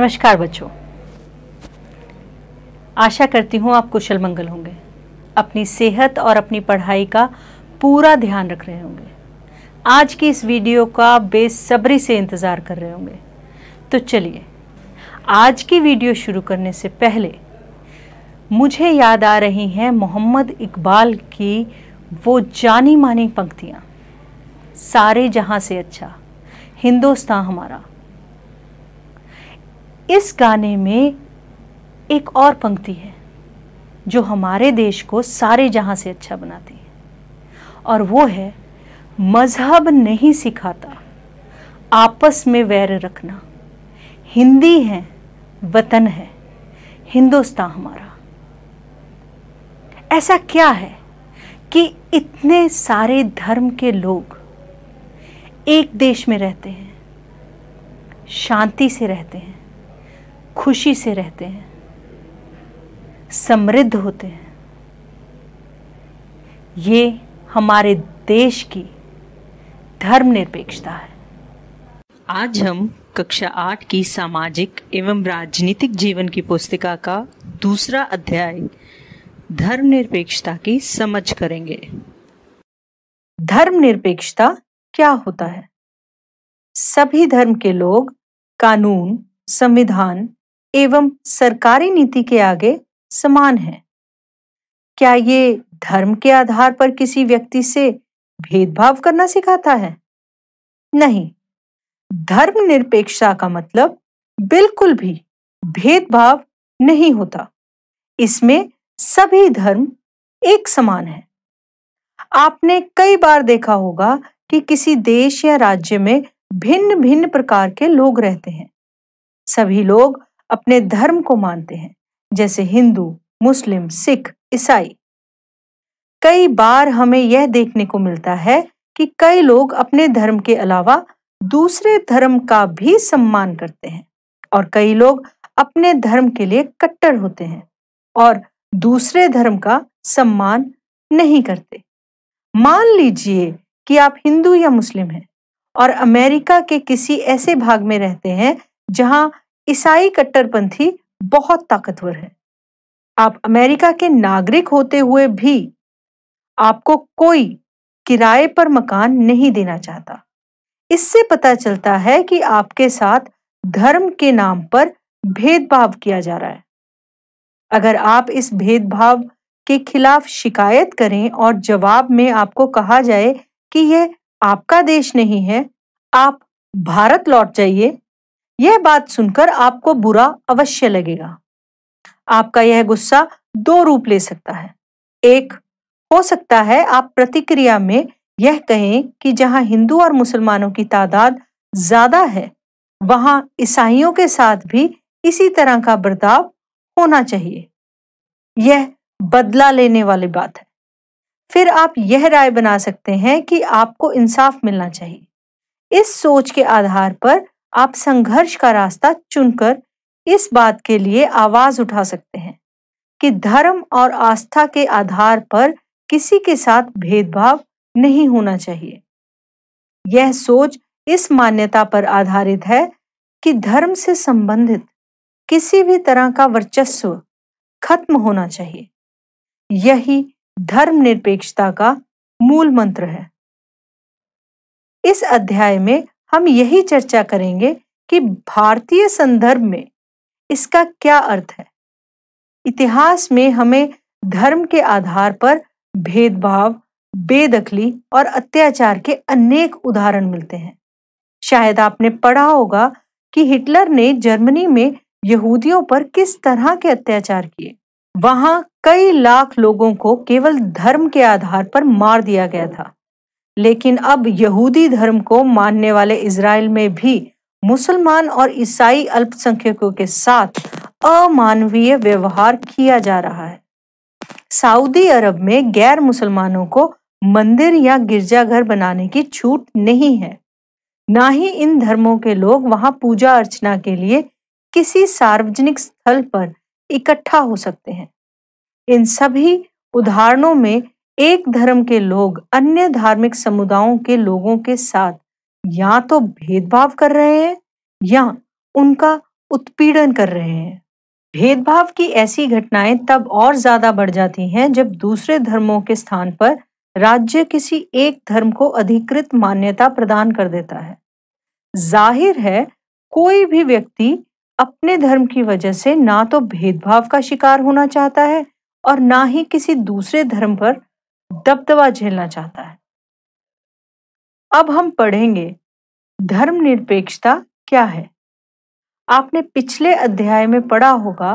नमस्कार बच्चों आशा करती हूँ आप कुशल मंगल होंगे अपनी सेहत और अपनी पढ़ाई का पूरा ध्यान रख रहे होंगे आज की इस वीडियो का बेसब्री से इंतज़ार कर रहे होंगे तो चलिए आज की वीडियो शुरू करने से पहले मुझे याद आ रही हैं मोहम्मद इकबाल की वो जानी मानी पंक्तियाँ सारे जहाँ से अच्छा हिंदुस्तान हमारा इस गाने में एक और पंक्ति है जो हमारे देश को सारे जहां से अच्छा बनाती है और वो है मज़हब नहीं सिखाता आपस में वैर रखना हिंदी है वतन है हिंदुस्तान हमारा ऐसा क्या है कि इतने सारे धर्म के लोग एक देश में रहते हैं शांति से रहते हैं खुशी से रहते हैं समृद्ध होते हैं ये हमारे देश की धर्मनिरपेक्षता है आज हम कक्षा आठ की सामाजिक एवं राजनीतिक जीवन की पुस्तिका का दूसरा अध्याय धर्मनिरपेक्षता की समझ करेंगे धर्मनिरपेक्षता क्या होता है सभी धर्म के लोग कानून संविधान एवं सरकारी नीति के आगे समान है क्या ये धर्म के आधार पर किसी व्यक्ति से भेदभाव करना सिखाता है नहीं धर्म निरपेक्षता का मतलब बिल्कुल भी भेदभाव नहीं होता इसमें सभी धर्म एक समान है आपने कई बार देखा होगा कि किसी देश या राज्य में भिन्न भिन्न प्रकार के लोग रहते हैं सभी लोग अपने धर्म को मानते हैं जैसे हिंदू मुस्लिम सिख ईसाई कई बार हमें यह देखने को मिलता है कि कई लोग अपने धर्म के अलावा दूसरे धर्म का भी सम्मान करते हैं और कई लोग अपने धर्म के लिए कट्टर होते हैं और दूसरे धर्म का सम्मान नहीं करते मान लीजिए कि आप हिंदू या मुस्लिम हैं और अमेरिका के किसी ऐसे भाग में रहते हैं जहां ईसाई कट्टरपंथी बहुत ताकतवर हैं आप अमेरिका के नागरिक होते हुए भी आपको कोई किराए पर मकान नहीं देना चाहता इससे पता चलता है कि आपके साथ धर्म के नाम पर भेदभाव किया जा रहा है अगर आप इस भेदभाव के खिलाफ शिकायत करें और जवाब में आपको कहा जाए कि यह आपका देश नहीं है आप भारत लौट जाइए यह बात सुनकर आपको बुरा अवश्य लगेगा आपका यह गुस्सा दो रूप ले सकता है एक हो सकता है आप प्रतिक्रिया में यह कहें कि जहां हिंदू और मुसलमानों की तादाद ज्यादा है वहां ईसाइयों के साथ भी इसी तरह का बर्ताव होना चाहिए यह बदला लेने वाली बात है फिर आप यह राय बना सकते हैं कि आपको इंसाफ मिलना चाहिए इस सोच के आधार पर आप संघर्ष का रास्ता चुनकर इस बात के लिए आवाज उठा सकते हैं कि धर्म और आस्था के आधार पर किसी के साथ भेदभाव नहीं होना चाहिए यह सोच इस मान्यता पर आधारित है कि धर्म से संबंधित किसी भी तरह का वर्चस्व खत्म होना चाहिए यही धर्मनिरपेक्षता का मूल मंत्र है इस अध्याय में हम यही चर्चा करेंगे कि भारतीय संदर्भ में इसका क्या अर्थ है इतिहास में हमें धर्म के आधार पर भेदभाव बेदखली और अत्याचार के अनेक उदाहरण मिलते हैं शायद आपने पढ़ा होगा कि हिटलर ने जर्मनी में यहूदियों पर किस तरह के अत्याचार किए वहां कई लाख लोगों को केवल धर्म के आधार पर मार दिया गया था लेकिन अब यहूदी धर्म को मानने वाले इसराइल में भी मुसलमान और ईसाई अल्पसंख्यकों के साथ अमानवीय व्यवहार किया जा रहा है सऊदी अरब में गैर मुसलमानों को मंदिर या गिरजाघर बनाने की छूट नहीं है ना ही इन धर्मों के लोग वहां पूजा अर्चना के लिए किसी सार्वजनिक स्थल पर इकट्ठा हो सकते हैं इन सभी उदाहरणों में एक धर्म के लोग अन्य धार्मिक समुदायों के लोगों के साथ या तो भेदभाव कर रहे हैं या उनका उत्पीड़न कर रहे हैं भेदभाव की ऐसी घटनाएं तब और ज्यादा बढ़ जाती हैं जब दूसरे धर्मों के स्थान पर राज्य किसी एक धर्म को अधिकृत मान्यता प्रदान कर देता है जाहिर है कोई भी व्यक्ति अपने धर्म की वजह से ना तो भेदभाव का शिकार होना चाहता है और ना ही किसी दूसरे धर्म पर दबदबा झेलना चाहता है अब हम पढ़ेंगे धर्मनिरपेक्षता क्या है आपने पिछले अध्याय में पढ़ा होगा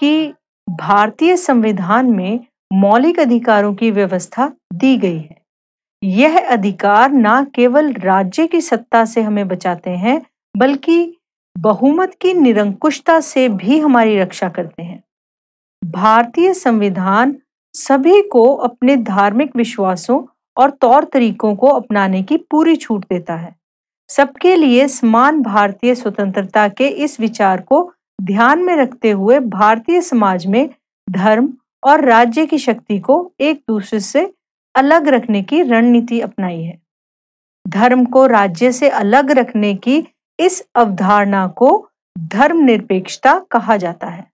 कि भारतीय संविधान में मौलिक अधिकारों की व्यवस्था दी गई है यह अधिकार न केवल राज्य की सत्ता से हमें बचाते हैं बल्कि बहुमत की निरंकुशता से भी हमारी रक्षा करते हैं भारतीय संविधान सभी को अपने धार्मिक विश्वासों और तौर तरीकों को अपनाने की पूरी छूट देता है सबके लिए समान भारतीय स्वतंत्रता के इस विचार को ध्यान में रखते हुए भारतीय समाज में धर्म और राज्य की शक्ति को एक दूसरे से अलग रखने की रणनीति अपनाई है धर्म को राज्य से अलग रखने की इस अवधारणा को धर्मनिरपेक्षता कहा जाता है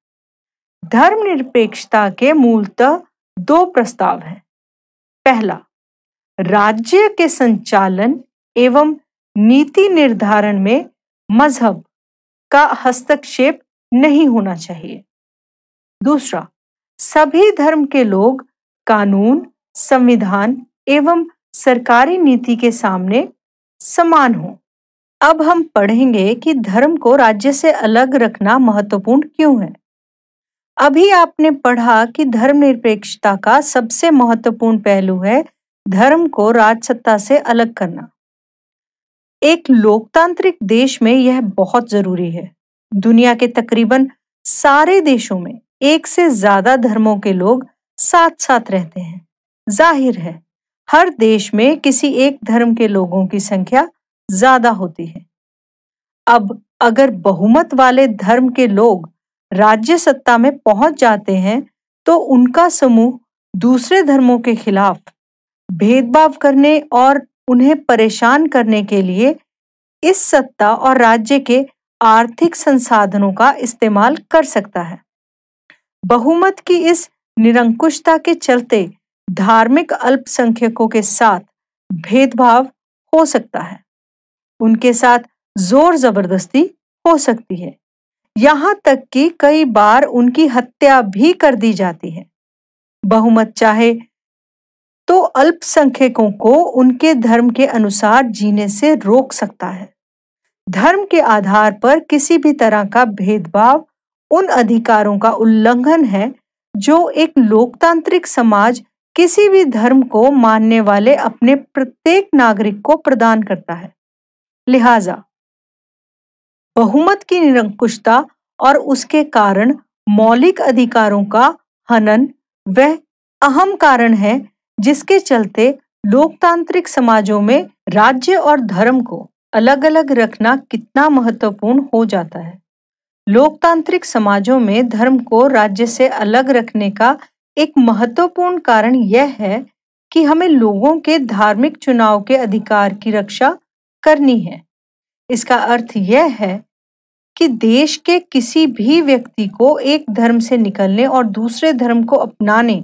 धर्मनिरपेक्षता के मूलतः दो प्रस्ताव हैं पहला राज्य के संचालन एवं नीति निर्धारण में मजहब का हस्तक्षेप नहीं होना चाहिए दूसरा सभी धर्म के लोग कानून संविधान एवं सरकारी नीति के सामने समान हों अब हम पढ़ेंगे कि धर्म को राज्य से अलग रखना महत्वपूर्ण क्यों है अभी आपने पढ़ा कि धर्मनिरपेक्षता का सबसे महत्वपूर्ण पहलू है धर्म को राजसत्ता से अलग करना एक लोकतांत्रिक देश में यह बहुत जरूरी है दुनिया के तकरीबन सारे देशों में एक से ज्यादा धर्मों के लोग साथ साथ रहते हैं जाहिर है हर देश में किसी एक धर्म के लोगों की संख्या ज्यादा होती है अब अगर बहुमत वाले धर्म के लोग राज्य सत्ता में पहुंच जाते हैं तो उनका समूह दूसरे धर्मों के खिलाफ भेदभाव करने और उन्हें परेशान करने के लिए इस सत्ता और राज्य के आर्थिक संसाधनों का इस्तेमाल कर सकता है बहुमत की इस निरंकुशता के चलते धार्मिक अल्पसंख्यकों के साथ भेदभाव हो सकता है उनके साथ जोर जबरदस्ती हो सकती है यहां तक कि कई बार उनकी हत्या भी कर दी जाती है बहुमत चाहे तो अल्पसंख्यकों को उनके धर्म के अनुसार जीने से रोक सकता है धर्म के आधार पर किसी भी तरह का भेदभाव उन अधिकारों का उल्लंघन है जो एक लोकतांत्रिक समाज किसी भी धर्म को मानने वाले अपने प्रत्येक नागरिक को प्रदान करता है लिहाजा बहुमत की निरंकुशता और उसके कारण मौलिक अधिकारों का हनन वह अहम कारण है जिसके चलते लोकतांत्रिक समाजों में राज्य और धर्म को अलग अलग रखना कितना महत्वपूर्ण हो जाता है लोकतांत्रिक समाजों में धर्म को राज्य से अलग रखने का एक महत्वपूर्ण कारण यह है कि हमें लोगों के धार्मिक चुनाव के अधिकार की रक्षा करनी है इसका अर्थ यह है कि देश के किसी भी व्यक्ति को एक धर्म से निकलने और दूसरे धर्म को अपनाने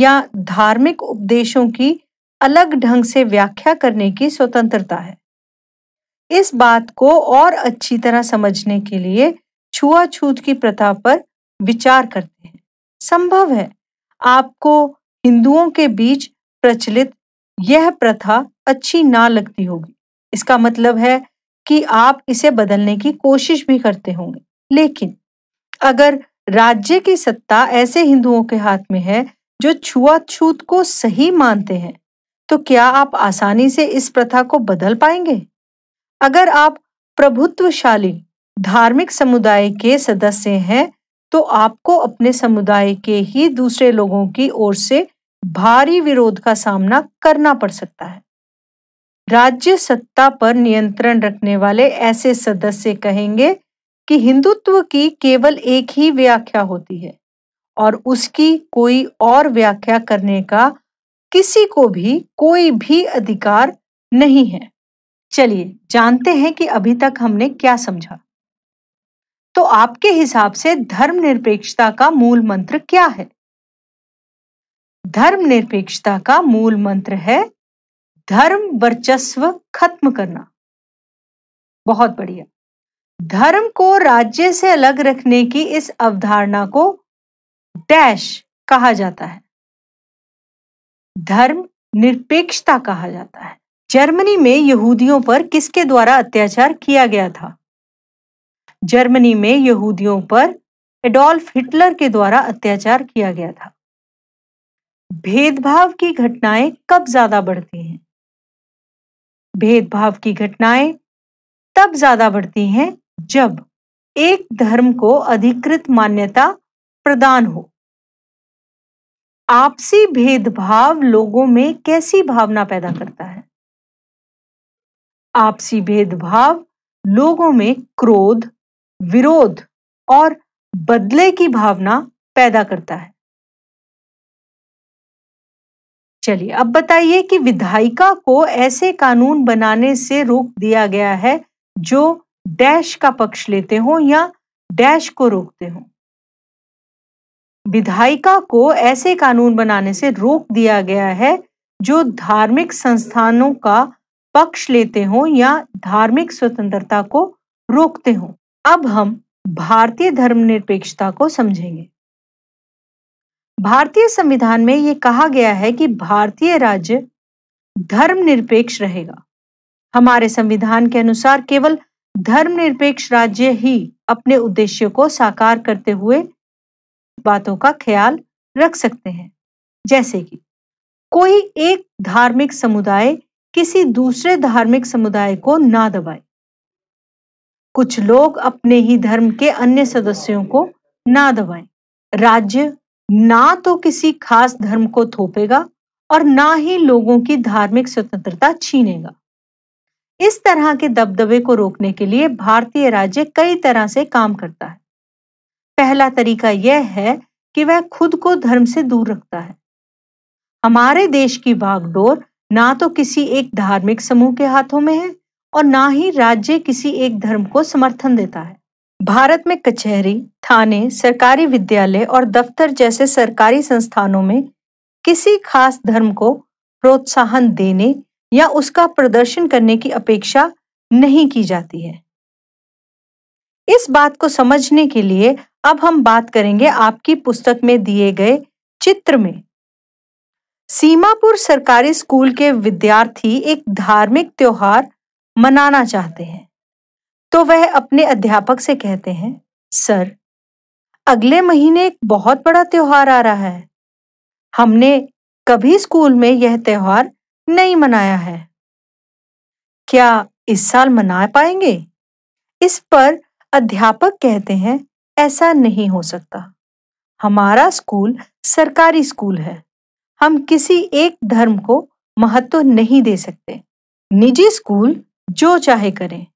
या धार्मिक उपदेशों की अलग ढंग से व्याख्या करने की स्वतंत्रता है इस बात को और अच्छी तरह समझने के लिए छुआछूत की प्रथा पर विचार करते हैं संभव है आपको हिंदुओं के बीच प्रचलित यह प्रथा अच्छी ना लगती होगी इसका मतलब है कि आप इसे बदलने की कोशिश भी करते होंगे लेकिन अगर राज्य की सत्ता ऐसे हिंदुओं के हाथ में है जो छुआछूत को सही मानते हैं तो क्या आप आसानी से इस प्रथा को बदल पाएंगे अगर आप प्रभुत्वशाली धार्मिक समुदाय के सदस्य हैं तो आपको अपने समुदाय के ही दूसरे लोगों की ओर से भारी विरोध का सामना करना पड़ सकता है राज्य सत्ता पर नियंत्रण रखने वाले ऐसे सदस्य कहेंगे कि हिंदुत्व की केवल एक ही व्याख्या होती है और उसकी कोई और व्याख्या करने का किसी को भी कोई भी अधिकार नहीं है चलिए जानते हैं कि अभी तक हमने क्या समझा तो आपके हिसाब से धर्मनिरपेक्षता का मूल मंत्र क्या है धर्मनिरपेक्षता का मूल मंत्र है धर्म वर्चस्व खत्म करना बहुत बढ़िया धर्म को राज्य से अलग रखने की इस अवधारणा को डैश कहा जाता है धर्म निरपेक्षता कहा जाता है जर्मनी में यहूदियों पर किसके द्वारा अत्याचार किया गया था जर्मनी में यहूदियों पर एडोल्फ हिटलर के द्वारा अत्याचार किया गया था भेदभाव की घटनाएं कब ज्यादा बढ़ती हैं भेदभाव की घटनाएं तब ज्यादा बढ़ती हैं जब एक धर्म को अधिकृत मान्यता प्रदान हो आपसी भेदभाव लोगों में कैसी भावना पैदा करता है आपसी भेदभाव लोगों में क्रोध विरोध और बदले की भावना पैदा करता है चलिए अब बताइए कि विधायिका को ऐसे कानून बनाने से रोक दिया गया है जो डैश का पक्ष लेते हो या डैश को रोकते हो विधायिका को ऐसे कानून बनाने से रोक दिया गया है जो धार्मिक संस्थानों का पक्ष लेते हो या धार्मिक स्वतंत्रता को रोकते हो अब हम भारतीय धर्मनिरपेक्षता को समझेंगे भारतीय संविधान में ये कहा गया है कि भारतीय राज्य धर्मनिरपेक्ष रहेगा हमारे संविधान के अनुसार केवल धर्मनिरपेक्ष राज्य ही अपने उद्देश्य को साकार करते हुए बातों का ख्याल रख सकते हैं जैसे कि कोई एक धार्मिक समुदाय किसी दूसरे धार्मिक समुदाय को ना दबाए कुछ लोग अपने ही धर्म के अन्य सदस्यों को ना दबाए राज्य ना तो किसी खास धर्म को थोपेगा और ना ही लोगों की धार्मिक स्वतंत्रता छीनेगा इस तरह के दबदबे को रोकने के लिए भारतीय राज्य कई तरह से काम करता है पहला तरीका यह है कि वह खुद को धर्म से दूर रखता है हमारे देश की बागडोर ना तो किसी एक धार्मिक समूह के हाथों में है और ना ही राज्य किसी एक धर्म को समर्थन देता है भारत में कचहरी थाने सरकारी विद्यालय और दफ्तर जैसे सरकारी संस्थानों में किसी खास धर्म को प्रोत्साहन देने या उसका प्रदर्शन करने की अपेक्षा नहीं की जाती है इस बात को समझने के लिए अब हम बात करेंगे आपकी पुस्तक में दिए गए चित्र में सीमापुर सरकारी स्कूल के विद्यार्थी एक धार्मिक त्योहार मनाना चाहते हैं तो वह अपने अध्यापक से कहते हैं सर अगले महीने एक बहुत बड़ा त्योहार आ रहा है हमने कभी स्कूल में यह त्योहार नहीं मनाया है क्या इस साल मना पाएंगे इस पर अध्यापक कहते हैं ऐसा नहीं हो सकता हमारा स्कूल सरकारी स्कूल है हम किसी एक धर्म को महत्व नहीं दे सकते निजी स्कूल जो चाहे करें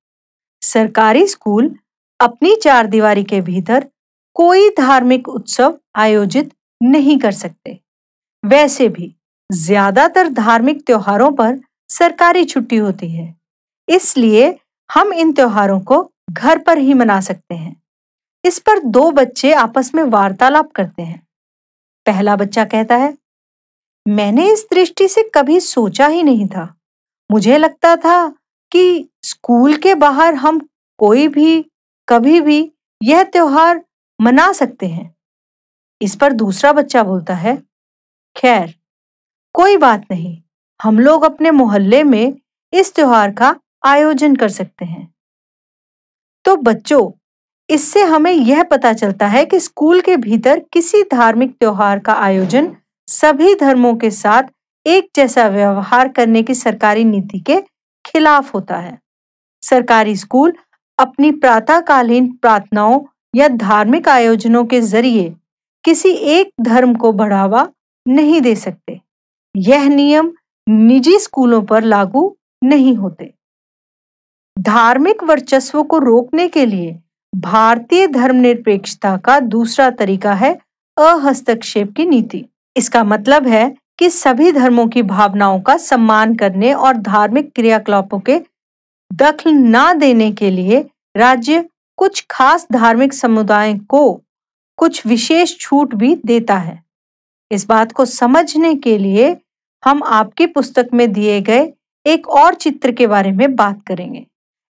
सरकारी स्कूल अपनी चार दीवारी के भीतर कोई धार्मिक उत्सव आयोजित नहीं कर सकते वैसे भी ज्यादातर धार्मिक त्योहारों पर सरकारी छुट्टी होती है इसलिए हम इन त्योहारों को घर पर ही मना सकते हैं इस पर दो बच्चे आपस में वार्तालाप करते हैं पहला बच्चा कहता है मैंने इस दृष्टि से कभी सोचा ही नहीं था मुझे लगता था कि स्कूल के बाहर हम कोई भी कभी भी यह त्योहार मना सकते हैं इस पर दूसरा बच्चा बोलता है खैर कोई बात नहीं हम लोग अपने मोहल्ले में इस त्योहार का आयोजन कर सकते हैं तो बच्चों इससे हमें यह पता चलता है कि स्कूल के भीतर किसी धार्मिक त्योहार का आयोजन सभी धर्मों के साथ एक जैसा व्यवहार करने की सरकारी नीति के खिलाफ होता है सरकारी स्कूल अपनी प्रातःकालीन प्रार्थनाओं या धार्मिक आयोजनों के जरिए किसी एक धर्म को बढ़ावा नहीं दे सकते यह नियम निजी स्कूलों पर लागू नहीं होते धार्मिक वर्चस्व को रोकने के लिए भारतीय धर्मनिरपेक्षता का दूसरा तरीका है अहस्तक्षेप की नीति इसका मतलब है कि सभी धर्मों की भावनाओं का सम्मान करने और धार्मिक क्रियाकलापों के दखल न देने के लिए राज्य कुछ खास धार्मिक समुदाय को कुछ विशेष छूट भी देता है इस बात को समझने के लिए हम आपकी पुस्तक में दिए गए एक और चित्र के बारे में बात करेंगे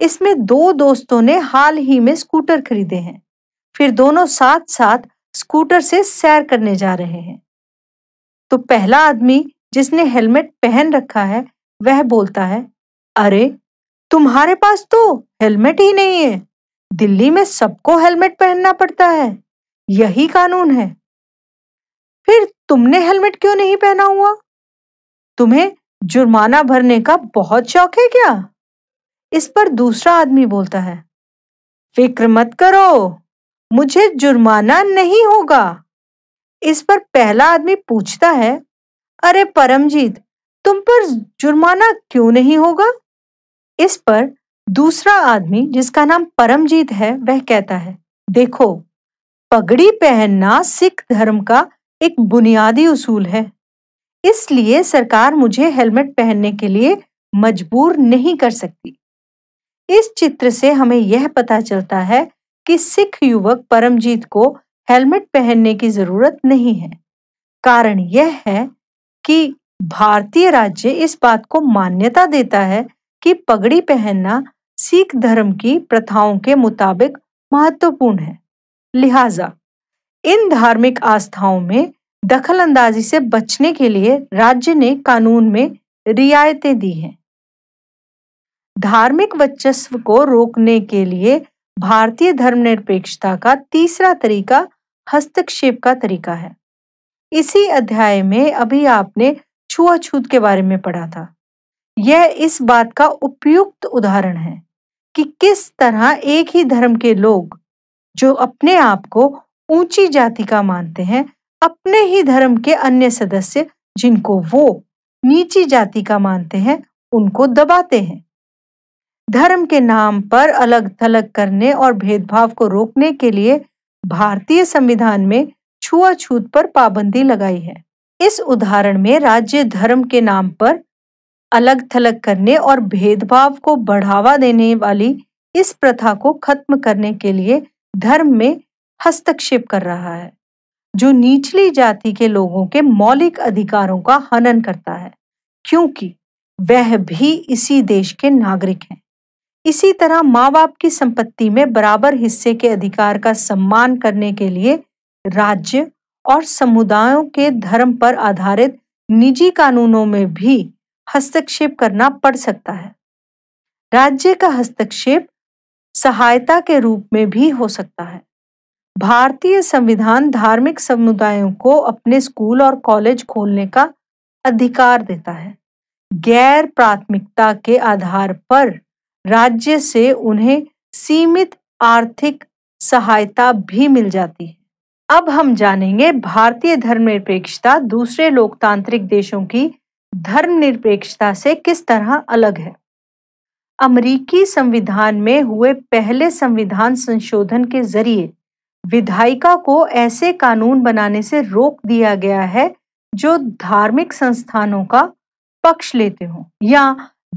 इसमें दो दोस्तों ने हाल ही में स्कूटर खरीदे हैं फिर दोनों साथ साथ स्कूटर से सैर करने जा रहे हैं तो पहला आदमी जिसने हेलमेट पहन रखा है वह बोलता है अरे तुम्हारे पास तो हेलमेट ही नहीं है दिल्ली में सबको हेलमेट पहनना पड़ता है यही कानून है फिर तुमने हेलमेट क्यों नहीं पहना हुआ तुम्हें जुर्माना भरने का बहुत शौक है क्या इस पर दूसरा आदमी बोलता है फिक्र मत करो मुझे जुर्माना नहीं होगा इस पर पहला आदमी पूछता है अरे परमजीत तुम पर जुर्माना क्यों नहीं होगा इस पर दूसरा आदमी जिसका नाम परमजीत है वह कहता है देखो पगड़ी पहनना सिख धर्म का एक बुनियादी उसूल है इसलिए सरकार मुझे हेलमेट पहनने के लिए मजबूर नहीं कर सकती इस चित्र से हमें यह पता चलता है कि सिख युवक परमजीत को हेलमेट पहनने की जरूरत नहीं है कारण यह है कि भारतीय राज्य इस बात को मान्यता देता है कि पगड़ी पहनना सिख धर्म की प्रथाओं के मुताबिक महत्वपूर्ण है लिहाजा इन धार्मिक आस्थाओं में दखल अंदाजी से बचने के लिए राज्य ने कानून में रियायतें दी हैं धार्मिक वर्चस्व को रोकने के लिए भारतीय धर्मनिरपेक्षता का तीसरा तरीका हस्तक्षेप का तरीका है इसी अध्याय में अभी आपने छुआछूत के बारे में पढ़ा था यह इस बात का उपयुक्त उदाहरण है कि किस तरह एक ही धर्म के लोग जो अपने आप को ऊंची जाति का मानते हैं अपने ही धर्म के अन्य सदस्य जिनको वो नीची जाति का मानते हैं उनको दबाते हैं धर्म के नाम पर अलग थलग करने और भेदभाव को रोकने के लिए भारतीय संविधान में छुआछूत पर पाबंदी लगाई है इस उदाहरण में राज्य धर्म के नाम पर अलग थलग करने और भेदभाव को बढ़ावा देने वाली इस प्रथा को खत्म करने के लिए धर्म में हस्तक्षेप कर रहा है जो निचली जाति के लोगों के मौलिक अधिकारों का हनन करता है क्योंकि वह भी इसी देश के नागरिक हैं इसी तरह माँ बाप की संपत्ति में बराबर हिस्से के अधिकार का सम्मान करने के लिए राज्य और समुदायों के धर्म पर आधारित निजी कानूनों में भी हस्तक्षेप करना पड़ सकता है राज्य का हस्तक्षेप सहायता के रूप में भी हो सकता है भारतीय संविधान धार्मिक समुदायों को अपने स्कूल और कॉलेज खोलने का अधिकार देता है गैर प्राथमिकता के आधार पर राज्य से उन्हें सीमित आर्थिक सहायता भी मिल जाती है अब हम जानेंगे भारतीय धर्मनिरपेक्षता दूसरे लोकतांत्रिक देशों की धर्मनिरपेक्षता से किस तरह अलग है अमरीकी संविधान में हुए पहले संविधान संशोधन के जरिए विधायिका को ऐसे कानून बनाने से रोक दिया गया है जो धार्मिक संस्थानों का पक्ष लेते हों या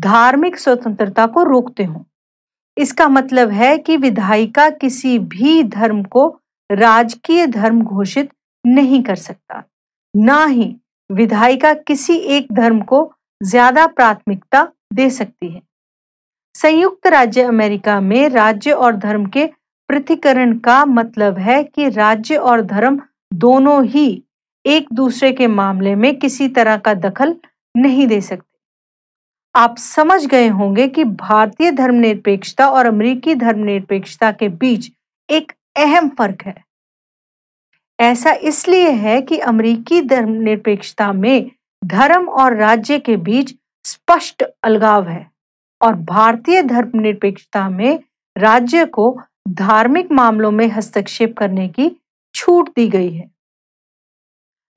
धार्मिक स्वतंत्रता को रोकते हों इसका मतलब है कि विधायिका किसी भी धर्म को राजकीय धर्म घोषित नहीं कर सकता ना ही विधायिका किसी एक धर्म को ज्यादा प्राथमिकता दे सकती है संयुक्त राज्य अमेरिका में राज्य और धर्म के पृथ्वीकरण का मतलब है कि राज्य और धर्म दोनों ही एक दूसरे के मामले में किसी तरह का दखल नहीं दे सकते आप समझ गए होंगे कि भारतीय धर्मनिरपेक्षता और अमेरिकी धर्मनिरपेक्षता के बीच एक अहम फर्क है ऐसा इसलिए है कि अमेरिकी धर्मनिरपेक्षता में धर्म और राज्य के बीच स्पष्ट अलगाव है और भारतीय धर्मनिरपेक्षता में राज्य को धार्मिक मामलों में हस्तक्षेप करने की छूट दी गई है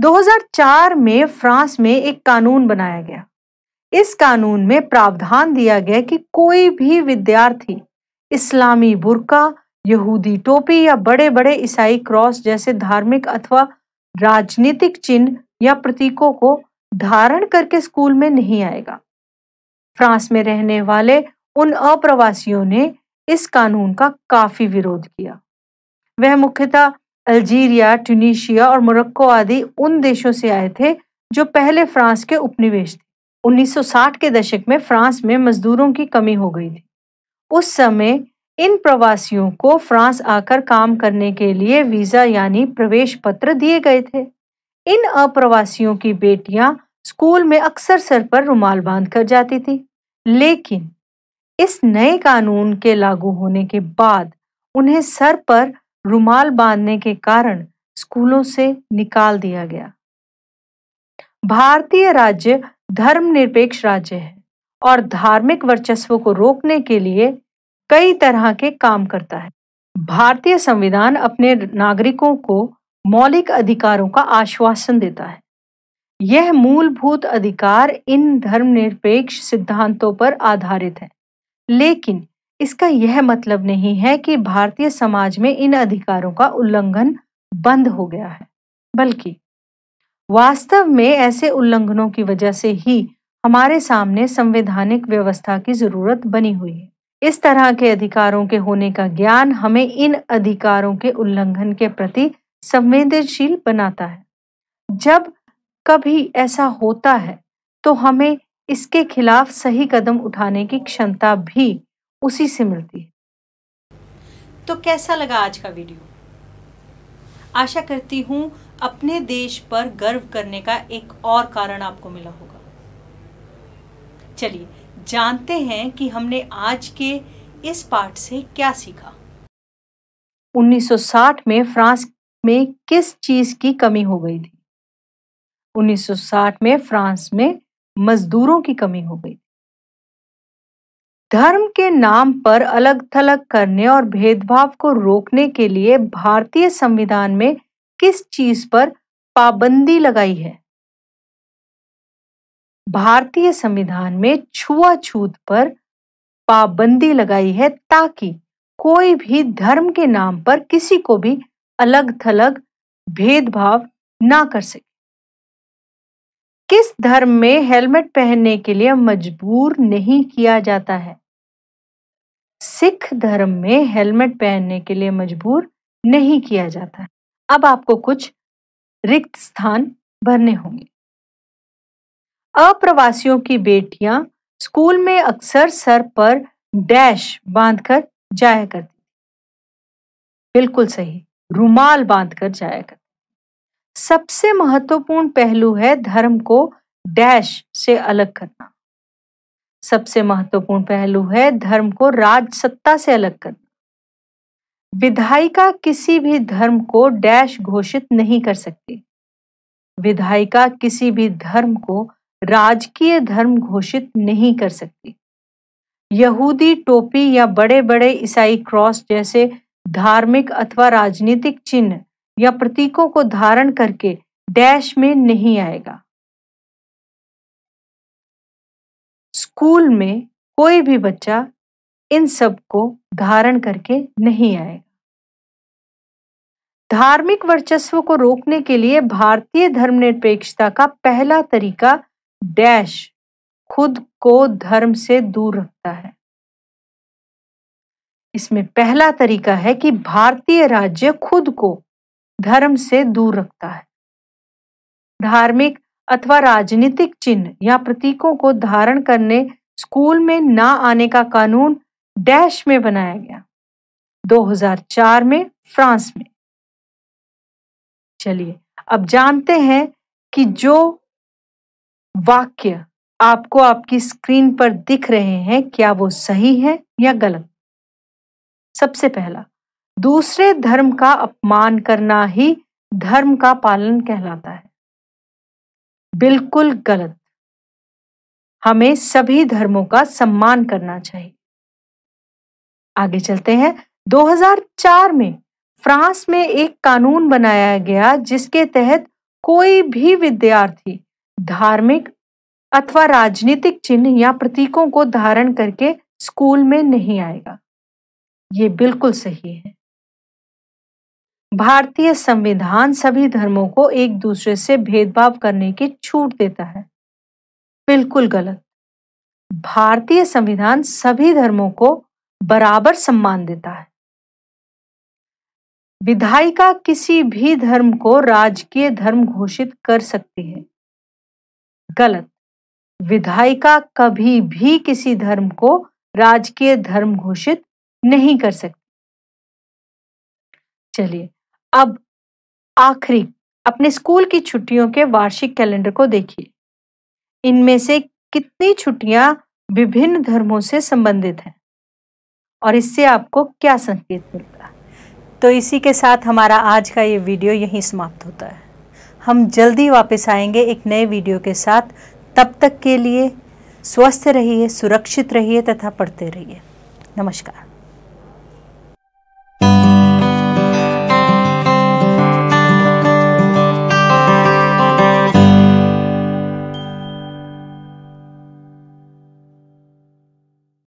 2004 में फ्रांस में एक कानून बनाया गया इस कानून में प्रावधान दिया गया कि कोई भी विद्यार्थी इस्लामी बुरका यहूदी टोपी या बड़े बड़े ईसाई क्रॉस जैसे धार्मिक अथवा राजनीतिक चिन्ह या प्रतीकों को धारण करके स्कूल में नहीं आएगा फ्रांस में रहने वाले उन अप्रवासियों ने इस कानून का काफी विरोध किया वह मुख्यतः अल्जीरिया ट्यूनिशिया और मोरक्को आदि उन देशों से आए थे जो पहले फ्रांस के उपनिवेश थे 1960 के दशक में फ्रांस में मजदूरों की कमी हो गई थी उस समय इन प्रवासियों को फ्रांस आकर काम करने के लिए वीज़ा यानी प्रवेश पत्र दिए गए थे इन अप्रवासियों की बेटियां स्कूल में अक्सर सर पर रुमाल बांध कर जाती थी लेकिन इस नए कानून के लागू होने के बाद उन्हें सर पर रुमाल बांधने के कारण स्कूलों से निकाल दिया गया भारतीय राज्य धर्मनिरपेक्ष राज्य है और धार्मिक वर्चस्व को रोकने के लिए कई तरह के काम करता है भारतीय संविधान अपने नागरिकों को मौलिक अधिकारों का आश्वासन देता है यह मूलभूत अधिकार इन धर्मनिरपेक्ष सिद्धांतों पर आधारित है लेकिन इसका यह मतलब नहीं है कि भारतीय समाज में इन अधिकारों का उल्लंघन बंद हो गया है बल्कि वास्तव में ऐसे उल्लंघनों की वजह से ही हमारे सामने संवैधानिक व्यवस्था की जरूरत बनी हुई है इस तरह के अधिकारों के होने का ज्ञान हमें इन अधिकारों के उल्लंघन के प्रति संवेदनशील बनाता है जब कभी ऐसा होता है तो हमें इसके खिलाफ सही कदम उठाने की क्षमता भी उसी से मिलती है तो कैसा लगा आज का वीडियो आशा करती हूँ अपने देश पर गर्व करने का एक और कारण आपको मिला होगा चलिए जानते हैं कि हमने आज के इस पाठ से क्या सीखा 1960 में फ्रांस में किस चीज की कमी हो गई थी 1960 में फ्रांस में मजदूरों की कमी हो गई धर्म के नाम पर अलग थलग करने और भेदभाव को रोकने के लिए भारतीय संविधान में किस चीज पर पाबंदी लगाई है भारतीय संविधान में छुआछूत पर पाबंदी लगाई है ताकि कोई भी धर्म के नाम पर किसी को भी अलग थलग भेदभाव ना कर सके किस धर्म में हेलमेट पहनने के लिए मजबूर नहीं किया जाता है सिख धर्म में हेलमेट पहनने के लिए मजबूर नहीं किया जाता है अब आपको कुछ रिक्त स्थान भरने होंगे अप्रवासियों की बेटियां स्कूल में अक्सर सर पर डैश बांधकर जाया करती बिल्कुल सही रुमाल बांधकर जाया करती सबसे महत्वपूर्ण पहलू है धर्म को डैश से अलग करना सबसे महत्वपूर्ण पहलू है धर्म को राजसत्ता से अलग करना विधायिका किसी भी धर्म को डैश घोषित नहीं कर सकती विधायिका किसी भी धर्म को राजकीय धर्म घोषित नहीं कर सकती यहूदी टोपी या बड़े बड़े ईसाई क्रॉस जैसे धार्मिक अथवा राजनीतिक चिन्ह या प्रतीकों को धारण करके डैश में नहीं आएगा स्कूल में कोई भी बच्चा इन सब को धारण करके नहीं आएगा धार्मिक वर्चस्व को रोकने के लिए भारतीय धर्मनिरपेक्षता का पहला तरीका डैश खुद को धर्म से दूर रखता है इसमें पहला तरीका है कि भारतीय राज्य खुद को धर्म से दूर रखता है धार्मिक अथवा राजनीतिक चिन्ह या प्रतीकों को धारण करने स्कूल में ना आने का कानून डैश में बनाया गया 2004 में फ्रांस में चलिए अब जानते हैं कि जो वाक्य आपको आपकी स्क्रीन पर दिख रहे हैं क्या वो सही है या गलत सबसे पहला दूसरे धर्म का अपमान करना ही धर्म का पालन कहलाता है बिल्कुल गलत हमें सभी धर्मों का सम्मान करना चाहिए आगे चलते हैं 2004 में फ्रांस में एक कानून बनाया गया जिसके तहत कोई भी विद्यार्थी धार्मिक अथवा राजनीतिक चिन्ह या प्रतीकों को धारण करके स्कूल में नहीं आएगा ये बिल्कुल सही है भारतीय संविधान सभी धर्मों को एक दूसरे से भेदभाव करने की छूट देता है बिल्कुल गलत भारतीय संविधान सभी धर्मों को बराबर सम्मान देता है विधायिका किसी भी धर्म को राजकीय धर्म घोषित कर सकती है गलत विधायिका कभी भी किसी धर्म को राजकीय धर्म घोषित नहीं कर सकती चलिए अब आखिरी अपने स्कूल की छुट्टियों के वार्षिक कैलेंडर को देखिए इनमें से कितनी छुट्टियां विभिन्न धर्मों से संबंधित हैं और इससे आपको क्या संकेत मिलता है तो इसी के साथ हमारा आज का ये वीडियो यहीं समाप्त होता है हम जल्दी वापस आएंगे एक नए वीडियो के साथ तब तक के लिए स्वस्थ रहिए सुरक्षित रहिए तथा पढ़ते रहिए नमस्कार